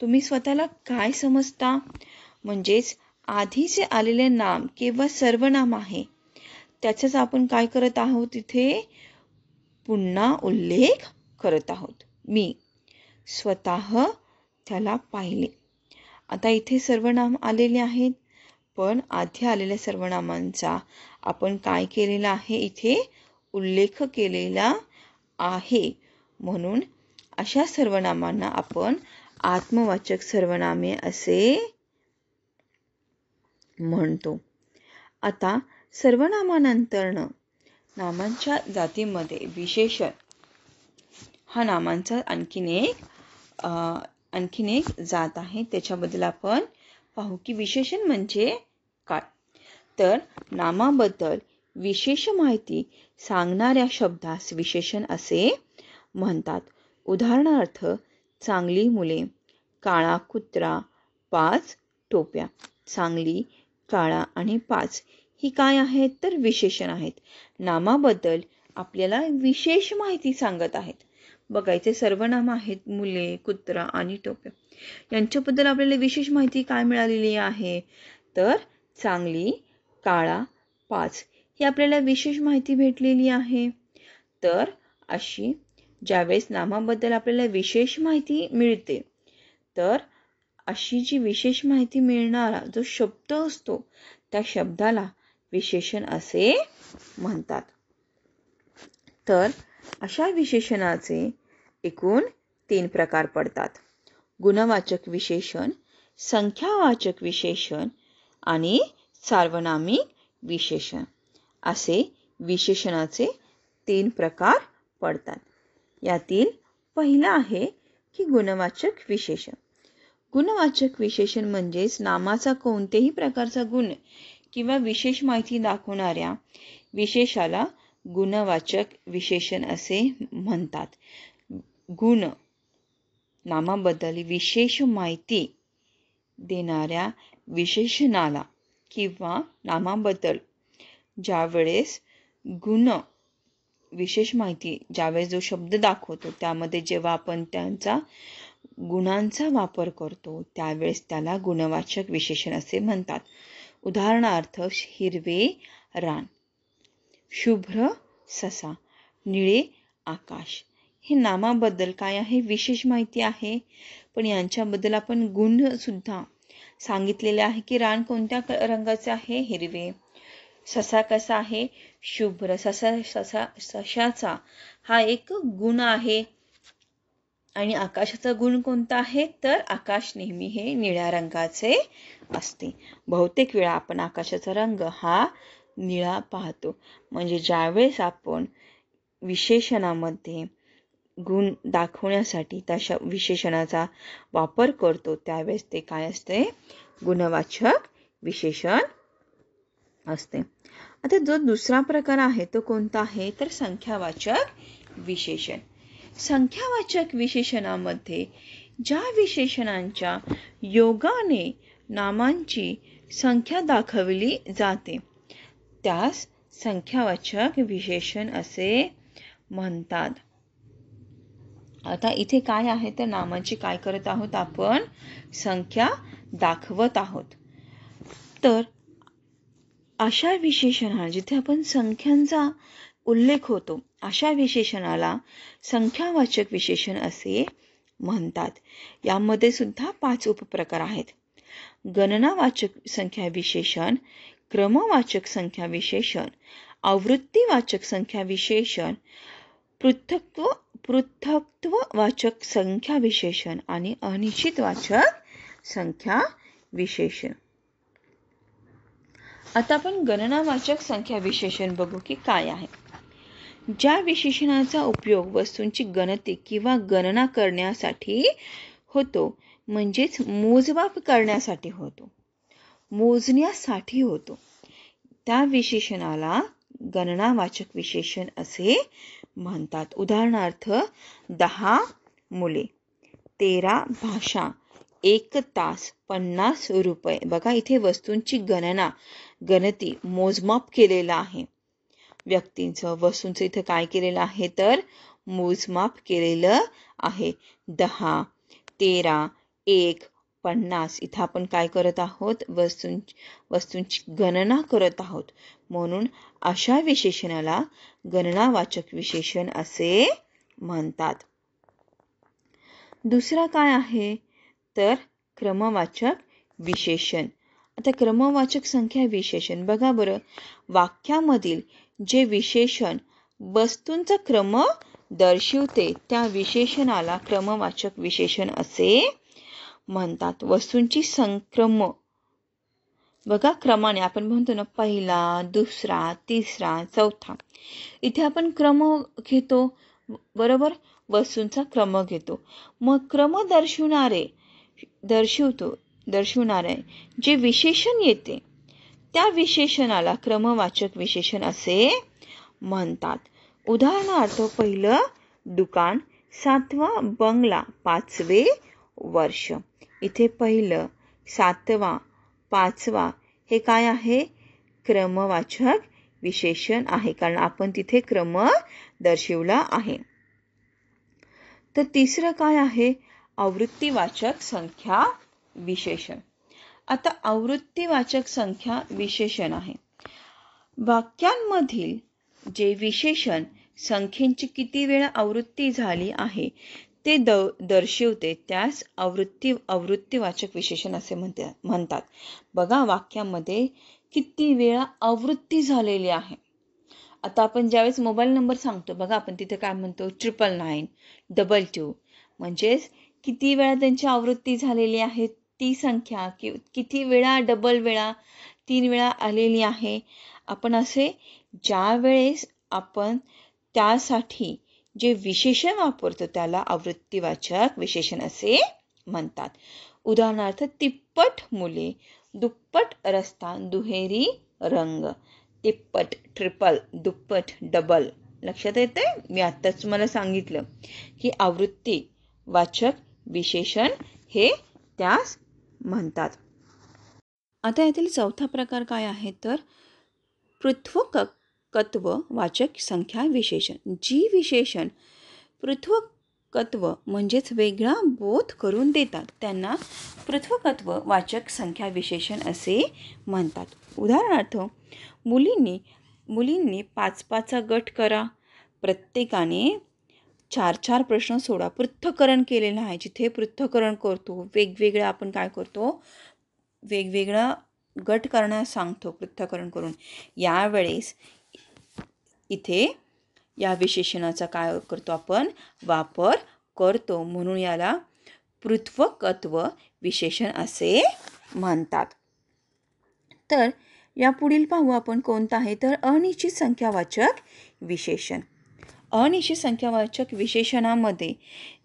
तुम्ही स्वतःला काय समजता म्हणजेच आधी जे आलेले नाम किंवा सर्वनाम आहे त्याचाच आपण काय करत आहोत इथे पुन्हा उल्लेख करत आहोत मी स्वतः त्याला पाहिले आता इथे सर्वनाम आलेले आहेत पण आधी आलेल्या सर्वनामांचा आपण काय केलेला आहे इथे उल्लेख केलेला आहे म्हणून अशा सर्वनामांना आपण आत्मवाचक सर्वनामे असे म्हणतो आता सर्वनामानंतरनं नामांच्या जातीमध्ये विशेषण हा नामांचा आणखीन एक आणखीन एक जात आहे त्याच्याबद्दल आपण पाहू की विशेषण म्हणजे काय तर नामाबद्दल विशेष माहिती सांगणाऱ्या शब्दास विशेषण असे म्हणतात उदाहरणार्थ चांगली मुले काळा कुत्रा पाच टोप्या चांगली काळा आणि पाच ही काय आहेत तर विशेषण आहेत नामाबद्दल आपल्याला विशेष माहिती सांगत आहेत बघायचे सर्वनाम आहेत मुले कुत्रा आणि टोपे यांच्याबद्दल आपल्याला विशेष माहिती काय मिळालेली आहे तर चांगली काळा पाच ही आपल्याला विशेष माहिती भेटलेली आहे तर अशी ज्यावेळेस नामाबद्दल आपल्याला विशेष माहिती मिळते तर अशी जी विशेष माहिती मिळणारा जो शब्द असतो त्या शब्दाला विशेषण असे म्हणतात तर अशा विशेषणाचे एकूण तीन प्रकार पडतात गुणवाचक विशेषण संख्यावाचक विशेषण आणि सार्वनामिक विशेषण असे विशेषणाचे तीन प्रकार पडतात यातील पहिला आहे की गुणवाचक विशेषण गुणवाचक विशेषण म्हणजेच नामाचा कोणतेही प्रकारचा गुण किंवा विशेष माहिती दाखवणाऱ्या विशेषाला गुणवाचक विशेषण असे म्हणतात गुण नामाबद्दल विशेष माहिती देणाऱ्या विशेषणाला किंवा नामाबद्दल ज्यावेळेस गुण विशेष माहिती ज्यावेळेस जो शब्द दाखवतो त्यामध्ये जेव्हा आपण त्यांचा गुणांचा वापर करतो त्यावेळेस त्याला गुणवाचक विशेषण असे म्हणतात उदाहरणार्थ हिरवे रान शुभ्र ससा निळे आकाश हे नामाबद्दल काय आहे विशेष माहिती आहे पण यांच्याबद्दल आपण गुणसुद्धा सांगितलेले आहे की रान कोणत्या रंगाचे आहे हिरवे ससा कसा आहे शुभ्र ससा ससा सशाचा हा एक गुण आहे आणि आकाशाचा गुण कोणता आहे तर आकाश नेहमी हे निळ्या रंगाचे असते बहुतेक वेळा आपण आकाशाचा रंग हा निळा पाहतो म्हणजे ज्यावेळेस आपण विशेषणामध्ये गुण दाखवण्यासाठी त्या विशेषणाचा वापर करतो त्यावेळेस ते काय असते गुणवाचक विशेषण असते आता जो दुसरा प्रकार आहे तो कोणता आहे तर संख्यावाचक विशेषण संख्यावाचक विशेषणामध्ये ज्या विशेषणांच्या योगाने नामांची संख्या दाखवली जाते त्यास संख्यावाचक विशेषण असे म्हणतात आता इथे काय आहे तर नामांची काय करत आहोत आपण संख्या दाखवत आहोत तर अशा विशेषणा जिथे आपण संख्यांचा उल्लेख होतो अशा विशेषणाला संख्यावाचक विशेषण असे म्हणतात यामध्ये सुद्धा पाच उपप्रकार आहेत गणनावाचक संख्या विशेषण क्रमवाचक संख्या विशेषण वाचक संख्या विशेषण पृथक्व वाचक संख्या विशेषण आणि अनिश्चितवाचक संख्या विशेषण आता आपण गणनावाचक संख्या विशेषण बघू की काय आहे ज्या विशेषणाचा उपयोग वस्तूंची गणती किंवा गणना करण्यासाठी होतो म्हणजेच मोजमाप करण्यासाठी होतो मोजण्यासाठी होतो त्या विशेषणाला गणनावाचक विशेषण असे म्हणतात उदाहरणार्थ दहा मुले तेरा भाषा एक तास पन्नास रुपये बघा इथे वस्तूंची गणना गणती मोजमाप केलेला आहे व्यक्तींचं वस्तूंचं इथं काय केलेलं आहे तर मोजमाप केलेलं आहे दहा तेरा एक पन्नास इथं आपण काय करत आहोत वस्तूं वस्तूंची गणना करत आहोत म्हणून अशा विशेषणाला गणनावाचक विशेषण असे म्हणतात दुसरा काय आहे तर क्रमवाचक विशेषण आता क्रमवाचक संख्या विशेषण बघा बरं वाक्यामधील जे विशेषण वस्तूंचा क्रम दर्शवते त्या विशेषणाला क्रमवाचक विशेषण असे म्हणतात वस्तूंची संक्रम बघा क्रमाने आपण म्हणतो ना पहिला दुसरा तिसरा चौथा इथे आपण क्रम घेतो बरोबर वस्तूंचा क्रम घेतो मग क्रम दर्शवणारे दर्शवतो दर्शवणारे जे विशेषण येते त्या विशेषणाला क्रमवाचक विशेषण असे म्हणतात उदाहरणार्थ पहिलं दुकान सातवा बंगला पाचवे वर्ष इथे पहिलं सातवा पाचवा हे काय आहे क्रमवाचक विशेषण आहे कारण आपण तिथे क्रम दर्शवला आहे तर तिसरं काय आहे आवृत्तीवाचक संख्या विशेषण आता आवृत्तीवाचक संख्या विशेषण आहे वाक्यांमधील जे विशेषण संख्येची किती वेळा आवृत्ती झाली आहे ते द दर्शवते त्यास आवृत्ती आवृत्तीवाचक विशेषण असे म्हणते म्हणतात बघा वाक्यामध्ये किती वेळा आवृत्ती झालेली आहे आता आपण ज्यावेळेस मोबाईल नंबर सांगतो बघा आपण तिथे काय म्हणतो ट्रिपल नाईन डबल टू म्हणजेच किती वेळा त्यांची आवृत्ती झालेली आहे ती संख्या कि किती वेळा डबल वेळा तीन वेळा आलेली आहे आपण असे ज्या वेळेस आपण त्यासाठी जे विशेषण वापरतो त्याला आवृत्तीवाचक विशेषण असे म्हणतात उदाहरणार्थ तिप्पट मुले दुप्पट रस्ता दुहेरी रंग तिप्पट ट्रिपल दुप्पट डबल लक्षात येते मी आत्ताच तुम्हाला सांगितलं की आवृत्ती वाचक विशेषण हे त्यास म्हणतात आता यातील चौथा प्रकार काय आहे तर पृथ्वकत्व वाचक संख्या विशेषण जी विशेषण पृथ्वकत्व म्हणजेच वेगळा बोध करून देतात त्यांना पृथ्वकत्व वाचक संख्या विशेषण असे म्हणतात उदाहरणार्थ मुलींनी मुलींनी पाच पाचचा गट करा प्रत्येकाने चार चार प्रश्न सोडा पृथ्थकरण केलेलं आहे जिथे पृथ्थकरण करतो वेगवेगळं आपण काय करतो वेगवेगळा गट करण्यास सांगतो पृथ्थकरण करून यावेळेस इथे या विशेषणाचा काय करतो आपण वापर करतो म्हणून याला पृथ्वकत्व विशेषण असे म्हणतात तर यापुढील पाहू आपण कोणतं आहे तर अनिश्चित संख्यावाचक विशेषण अनिश्चित संख्यावाचक विशेषणामध्ये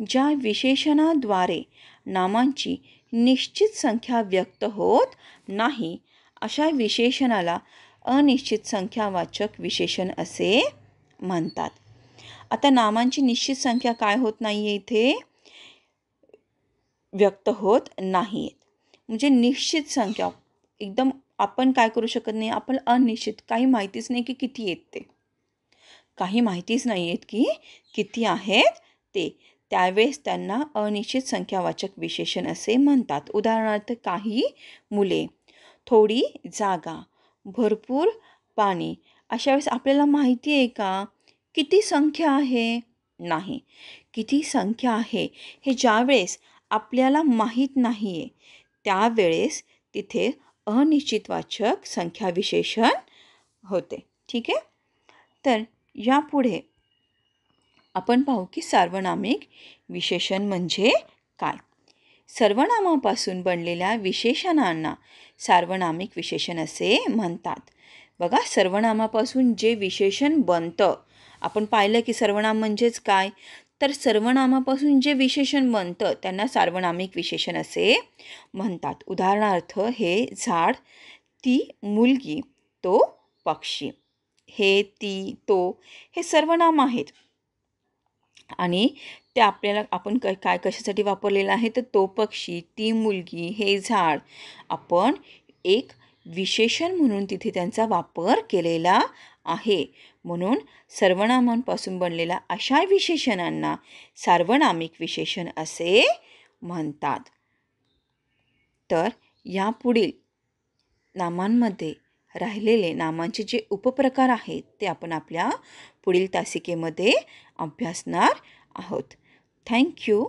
ज्या विशेषणाद्वारे नामांची निश्चित संख्या व्यक्त होत नाही अशा विशेषणाला अनिश्चित संख्यावाचक विशेषण असे म्हणतात आता नामांची निश्चित संख्या काय होत नाही आहे इथे व्यक्त होत नाही म्हणजे निश्चित संख्या एकदम आपण काय करू शकत नाही आपण अनिश्चित काही माहितीच नाही की किती येत ते काही माहितीच नाही आहेत की किती आहेत ते त्यावेळेस त्यांना अनिश्चित संख्यावाचक विशेषण असे म्हणतात उदाहरणार्थ काही मुले थोडी जागा भरपूर पाणी अशा वेळेस आपल्याला माहिती आहे का किती संख्या आहे नाही किती संख्या आहे हे ज्यावेळेस आपल्याला माहीत नाही आहे त्यावेळेस तिथे अनिश्चितवाचक संख्याविशेषण होते ठीक आहे तर यापुढे आपण पाहू की सार्वनामिक विशेषण म्हणजे काय सर्वनामापासून बनलेल्या विशेषणांना सार्वनामिक विशेषण असे म्हणतात बघा सर्वनामापासून जे विशेषण बनतं आपण पाहिलं की सर्वनाम म्हणजेच काय तर सर्वनामापासून जे विशेषण बनतं त्यांना सार्वनामिक विशेषण असे म्हणतात उदाहरणार्थ हे झाड ती मुलगी तो पक्षी हे ती तो हे सर्वनाम आहेत आणि ते आपल्याला आपण क काय कशासाठी वापरलेलं आहे तर तो पक्षी ती मुलगी हे झाड आपण एक विशेषण म्हणून तिथे त्यांचा वापर केलेला आहे म्हणून सर्वनामांपासून बनलेल्या अशा विशेषणांना सार्वनामिक विशेषण असे म्हणतात तर यापुढील नामांमध्ये राहिलेले नामांचे जे उपप्रकार आहेत ते आपण आपल्या पुढील तासिकेमध्ये अभ्यासणार आहोत थँक्यू